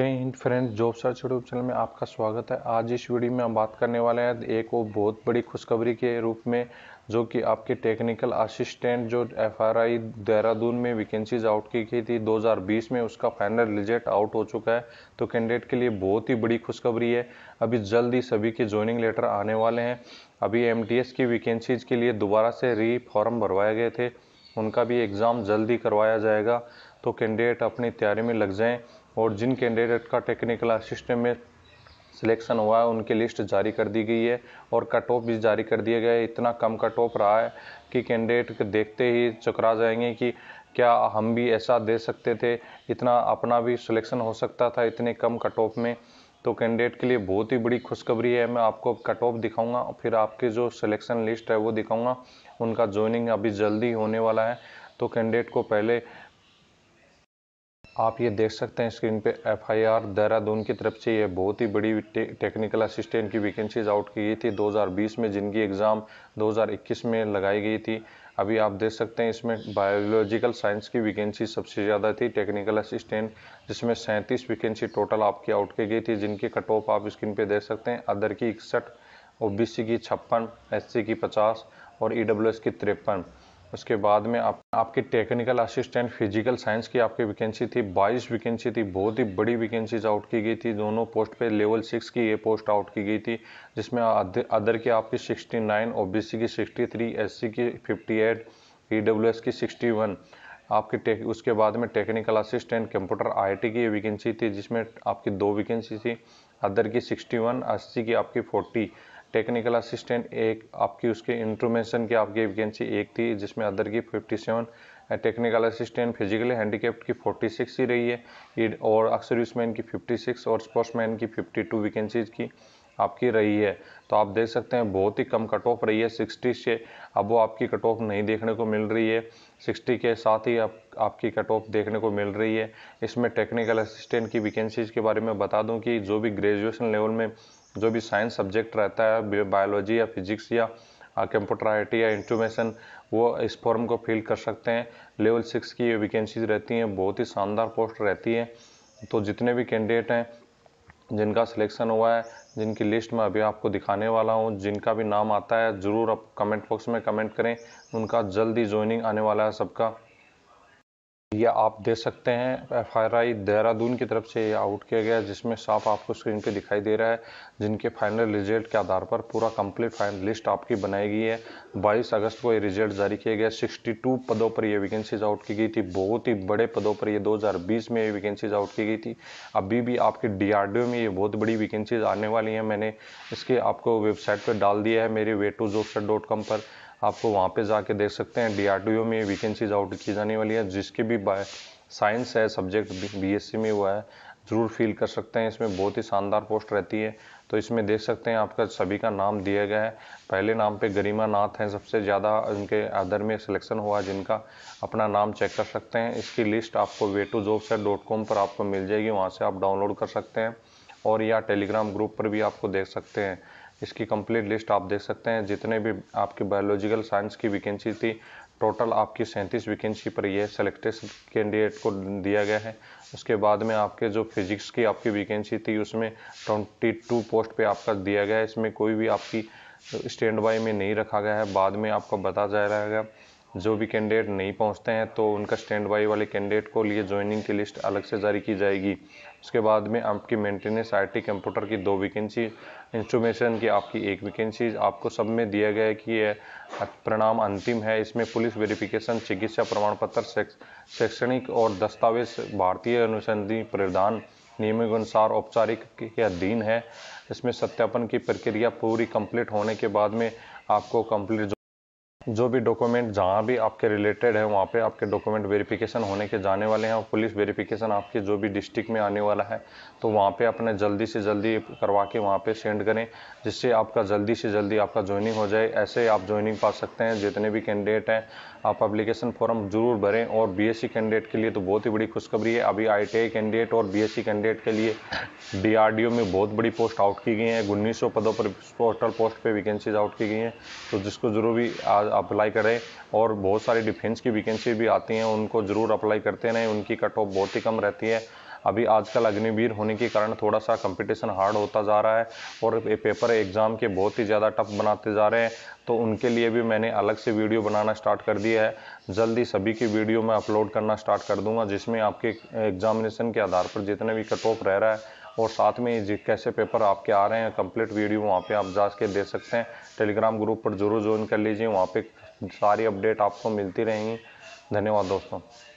जय हिंद friends job search YouTube channel में आपका स्वागत है आज इस वीडियो में हम बात करने वाले हैं एक वो बहुत बड़ी खुशखबरी के रूप में जो कि आपके टेक्निकल असिस्टेंट जो एफआरआई देहरादून में वैकेंसीज आउट की गई थी 2020 में उसका फाइनल रिजल्ट आउट हो चुका है तो कैंडिडेट के लिए बहुत ही बड़ी खुशखबरी है अभी जल्द ही सभी के ज्वाइनिंग लेटर आने वाले हैं अभी एम की वैकेंसीज के लिए दोबारा से री फॉर्म भरवाए गए थे उनका भी एग्ज़ाम जल्द ही करवाया जाएगा तो कैंडिडेट अपनी तैयारी में लग जाएँ और जिन कैंडिडेट का टेक्निकल असिस्टेंट में सिलेक्शन हुआ है उनकी लिस्ट जारी कर दी गई है और कट ऑफ भी जारी कर दिया गया है इतना कम कट ऑफ रहा है कि कैंडिडेट देखते ही चकरा जाएंगे कि क्या हम भी ऐसा दे सकते थे इतना अपना भी सिलेक्शन हो सकता था इतने कम कट ऑफ में तो कैंडिडेट के लिए बहुत ही बड़ी खुशखबरी है मैं आपको कट ऑफ दिखाऊँगा फिर आपके जो सिलेक्शन लिस्ट है वो दिखाऊँगा उनका ज्वाइनिंग अभी जल्दी होने वाला है तो कैंडिडेट को पहले आप ये देख सकते हैं स्क्रीन पे एफआईआर देहरादून की तरफ से ये बहुत ही बड़ी टेक्निकल असिस्टेंट की वैकेंसीज आउट की गई थी 2020 में जिनकी एग्ज़ाम 2021 में लगाई गई थी अभी आप देख सकते हैं इसमें बायोलॉजिकल साइंस की वैकेंसी सबसे ज़्यादा थी टेक्निकल असिस्टेंट जिसमें सैंतीस वैकेंसी टोटल आपकी आउट की गई थी जिनकी कट ऑफ आप स्क्रीन पे देख सकते हैं अदर की इकसठ ओ की छप्पन एस की पचास और ई e की तिरपन उसके बाद में आप आपकी टेक्निकल असिस्टेंट फिजिकल साइंस की आपकी वैकेंसी थी 22 वैकेंसी थी बहुत ही बड़ी वैकेंसीज आउट की गई थी दोनों पोस्ट पे लेवल सिक्स की ये पोस्ट आउट की गई थी जिसमें अदर की आपकी 69 ओबीसी की 63 एससी की 58 एट e की 61 आपकी टेक उसके बाद में टेक्निकल असिस्टेंट कंप्यूटर आईटी की वैकेंसी थी जिसमें आपकी दो वैकेंसी थी अदर की 61 वन की आपकी फोर्टी टेक्निकल असिस्टेंट एक आपकी उसके इंट्रोमेशन की आपकी वैकेंसी एक थी जिसमें अदर की fifty seven technical assistant physically handicapped की 46 ही रही है और यूसमैन की 56 और स्पोर्ट्समैन की 52 वैकेंसीज की आपकी रही है तो आप देख सकते हैं बहुत ही कम कट ऑफ रही है सिक्सटी से अब वो आपकी कट ऑफ नहीं देखने को मिल रही है सिक्सटी के साथ ही आप, आपकी कट ऑफ देखने को मिल रही है इसमें टेक्निकल असिस्टेंट की वैकेंसीज के बारे में बता दूं कि जो भी ग्रेजुएशन लेवल में जो भी साइंस सब्जेक्ट रहता है बायोलॉजी या फिजिक्स या कंप्यूटर आई या इंटोमेशन वो इस फॉर्म को फिल कर सकते हैं लेवल सिक्स की वैकेंसीज रहती हैं बहुत ही शानदार पोस्ट रहती है तो जितने भी कैंडिडेट हैं जिनका सिलेक्शन हुआ है जिनकी लिस्ट में अभी आपको दिखाने वाला हूँ जिनका भी नाम आता है ज़रूर आप कमेंट बॉक्स में कमेंट करें उनका जल्दी ज्वाइनिंग आने वाला है सबका यह आप दे सकते हैं एफ आर आई देहरादून की तरफ से ये आउट किया गया जिसमें साफ आपको स्क्रीन पे दिखाई दे रहा है जिनके फाइनल रिजल्ट के आधार पर पूरा कंप्लीट फाइनल लिस्ट आपकी बनाई गई है 22 अगस्त को ये रिजल्ट जारी किया गया 62 पदों पर ये वैकेंसीज आउट की गई थी बहुत ही बड़े पदों पर ये 2020 में ये वैकेंसीज आउट की गई थी अभी भी आपके डी में ये बहुत बड़ी वैकेंसीज आने वाली हैं मैंने इसके आपको वेबसाइट पर डाल दिया है मेरे वे पर आपको वहाँ पे जाके देख सकते हैं डी में वैकेंसीज आउट की जाने वाली है जिसके भी बाय साइंस है सब्जेक्ट बीएससी में हुआ है ज़रूर फील कर सकते हैं इसमें बहुत ही शानदार पोस्ट रहती है तो इसमें देख सकते हैं आपका सभी का नाम दिया गया है पहले नाम पे गरिमा नाथ हैं सबसे ज़्यादा उनके आदर में सिलेक्शन हुआ जिनका अपना नाम चेक कर सकते हैं इसकी लिस्ट आपको way to job dot com पर आपको मिल जाएगी वहाँ से आप डाउनलोड कर सकते हैं और या टेलीग्राम ग्रुप पर भी आपको देख सकते हैं इसकी कंप्लीट लिस्ट आप देख सकते हैं जितने भी आपके बायोलॉजिकल साइंस की वैकेंसी थी टोटल आपकी सैंतीस वैकेंसी पर यह सेलेक्टेड कैंडिडेट को दिया गया है उसके बाद में आपके जो फिजिक्स की आपकी वैकेंसी थी उसमें ट्वेंटी टू पोस्ट पे आपका दिया गया है इसमें कोई भी आपकी स्टैंड बाई में नहीं रखा गया है बाद में आपको बता जाएगा जो भी कैंडिडेट नहीं पहुंचते हैं तो उनका स्टैंड बाई वाले कैंडिडेट को लिए ज्वाइनिंग की लिस्ट अलग से जारी की जाएगी उसके बाद में आपकी मेंटेनेंस आईटी कंप्यूटर की दो वैकेंसी इंस्ट्रूमेशन की आपकी एक वैकेंसी आपको सब में दिया गया है कि यह परिणाम अंतिम है इसमें पुलिस वेरिफिकेशन चिकित्सा प्रमाण पत्र शैक्षणिक और दस्तावेज भारतीय अनुसंधी के नियमानुसार औपचारिक के अधीन है इसमें सत्यापन की प्रक्रिया पूरी कंप्लीट होने के बाद में आपको कंप्लीट जो भी डॉक्यूमेंट जहाँ भी आपके रिलेटेड है वहाँ पे आपके डॉक्यूमेंट वेरिफिकेशन होने के जाने वाले हैं और पुलिस वेरिफिकेशन आपके जो भी डिस्ट्रिक्ट में आने वाला है तो वहाँ पे अपने जल्दी से जल्दी करवा के वहाँ पे सेंड करें जिससे आपका जल्दी से जल्दी आपका ज्वाइनिंग हो जाए ऐसे आप ज्वाइनिंग पा सकते हैं जितने भी कैंडिडेट हैं आप अप्लीकेशन फॉर्म ज़रूर भरें और बी कैंडिडेट के लिए तो बहुत ही बड़ी खुशखबरी है अभी आई कैंडिडेट और बी कैंडिडेट के लिए डी में बहुत बड़ी पोस्ट आउट की गई है उन्नीस पदों पर पोस्टल पोस्ट पर वैकेंसीज आउट की गई हैं तो जिसको जरूर भी अप्लाई करें और बहुत सारी डिफेंस की वैकेंसी भी आती हैं उनको ज़रूर अप्लाई करते रहें उनकी कट ऑफ बहुत ही कम रहती है अभी आजकल अग्निवीर होने के कारण थोड़ा सा कंपटीशन हार्ड होता जा रहा है और पेपर एग्ज़ाम के बहुत ही ज़्यादा टफ बनाते जा रहे हैं तो उनके लिए भी मैंने अलग से वीडियो बनाना स्टार्ट कर दिया है जल्दी सभी की वीडियो मैं अपलोड करना स्टार्ट कर दूंगा जिसमें आपके एग्जामिनेशन के आधार पर जितने भी कट ऑफ रह रहा है और साथ में जी कैसे पेपर आपके आ रहे हैं कंप्लीट वीडियो वहाँ पे आप जा के दे सकते हैं टेलीग्राम ग्रुप पर जरूर ज्वाइन कर लीजिए वहाँ पे सारी अपडेट आपको मिलती रहेंगी धन्यवाद दोस्तों